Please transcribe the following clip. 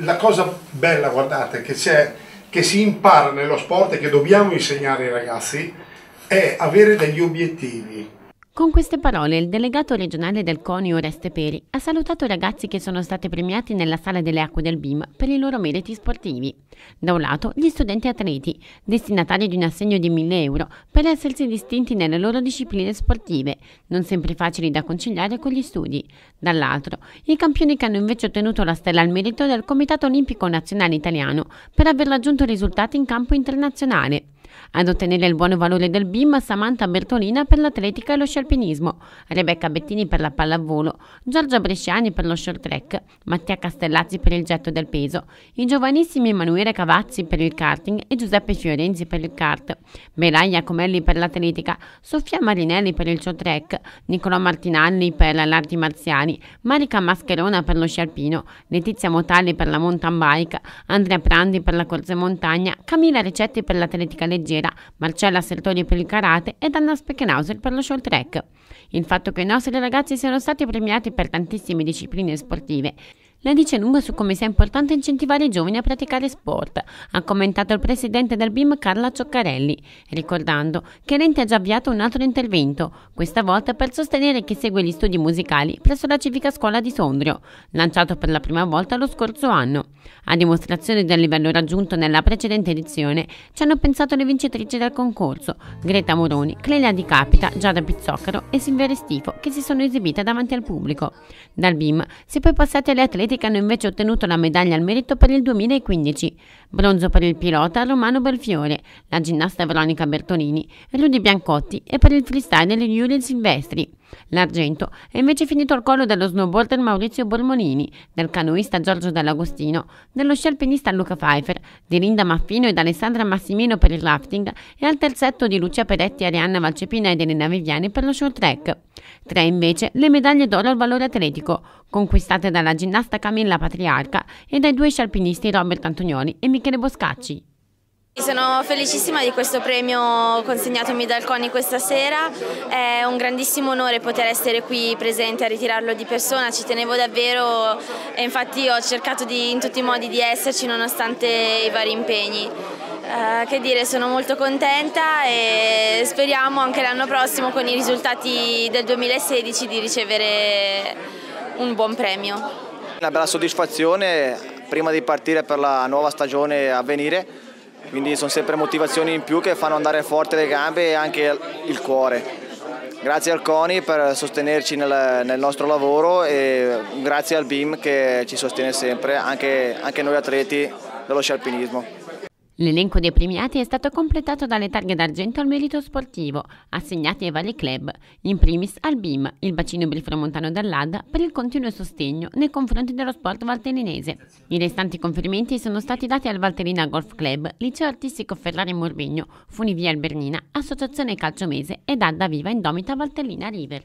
la cosa bella, guardate, che, c'è, che si impara nello sport e che dobbiamo insegnare ai ragazzi è avere degli obiettivi con queste parole il delegato regionale del CONI Oreste Peri ha salutato i ragazzi che sono stati premiati nella sala delle acque del BIM per i loro meriti sportivi. Da un lato gli studenti atleti, destinatari di un assegno di 1000 euro per essersi distinti nelle loro discipline sportive, non sempre facili da conciliare con gli studi. Dall'altro i campioni che hanno invece ottenuto la stella al merito del Comitato Olimpico Nazionale Italiano per aver raggiunto risultati in campo internazionale. Ad ottenere il buon valore del BIM Samantha Bertolina per l'atletica e lo scialpinismo, Rebecca Bettini per la pallavolo, Giorgia Bresciani per lo short track, Mattia Castellazzi per il getto del peso, i giovanissimi Emanuele Cavazzi per il karting e Giuseppe Fiorenzi per il kart, Melania Comelli per l'atletica, Sofia Marinelli per il short track, Nicolò Martinalli per l'arti marziani, Marica Mascherona per lo scialpino, Letizia Motali per la mountain bike, Andrea Prandi per la corsa in montagna, Camilla Recetti per l'atletica leggera, leggera, Marcella Sertoni per il karate ed Anna Speckenhauser per lo short track. Il fatto che i nostri ragazzi siano stati premiati per tantissime discipline sportive la dice lunga su come sia importante incentivare i giovani a praticare sport, ha commentato il presidente del BIM Carla Cioccarelli, ricordando che l'ente ha già avviato un altro intervento, questa volta per sostenere chi segue gli studi musicali presso la civica scuola di Sondrio, lanciato per la prima volta lo scorso anno. A dimostrazione del livello raggiunto nella precedente edizione, ci hanno pensato le vincitrici del concorso, Greta Moroni, Clelia Di Capita, Giada Pizzoccaro e Silvia Restifo, che si sono esibite davanti al pubblico. Dal BIM si è poi passati alle atlete atleti che hanno invece ottenuto la medaglia al merito per il 2015. Bronzo per il pilota Romano Belfiore, la ginnasta Veronica Bertolini, Rudy Biancotti e per il freestyle Yuri Silvestri. L'argento è invece finito al collo dello snowboarder Maurizio Bormolini, del canoista Giorgio Dall'Agostino, dello scialpinista Luca Pfeiffer, di Linda Maffino ed Alessandra Massimino per il rafting e al terzetto di Lucia Peretti, Arianna Valcepina ed Elena Viviani per lo short track. Tre invece le medaglie d'oro al valore atletico, conquistate dalla ginnasta Camilla Patriarca e dai due scialpinisti Robert Antonioni e Michele Boscacci. Sono felicissima di questo premio consegnatomi dal CONI questa sera, è un grandissimo onore poter essere qui presente a ritirarlo di persona, ci tenevo davvero e infatti ho cercato di, in tutti i modi di esserci nonostante i vari impegni. Eh, che dire, sono molto contenta e speriamo anche l'anno prossimo con i risultati del 2016 di ricevere un buon premio. Una bella soddisfazione prima di partire per la nuova stagione a venire quindi sono sempre motivazioni in più che fanno andare forte le gambe e anche il cuore. Grazie al CONI per sostenerci nel, nel nostro lavoro e grazie al BIM che ci sostiene sempre, anche, anche noi atleti dello sci alpinismo. L'elenco dei premiati è stato completato dalle targhe d'argento al merito sportivo, assegnate ai vari club, in primis al BIM, il bacino belframontano dell'AD, per il continuo sostegno nei confronti dello sport valtellinese. I restanti conferimenti sono stati dati al Valtellina Golf Club, Liceo Artistico Ferrari Morvegno, Funivia Albernina, Associazione Calciomese ed Adda Viva Indomita Valtellina River.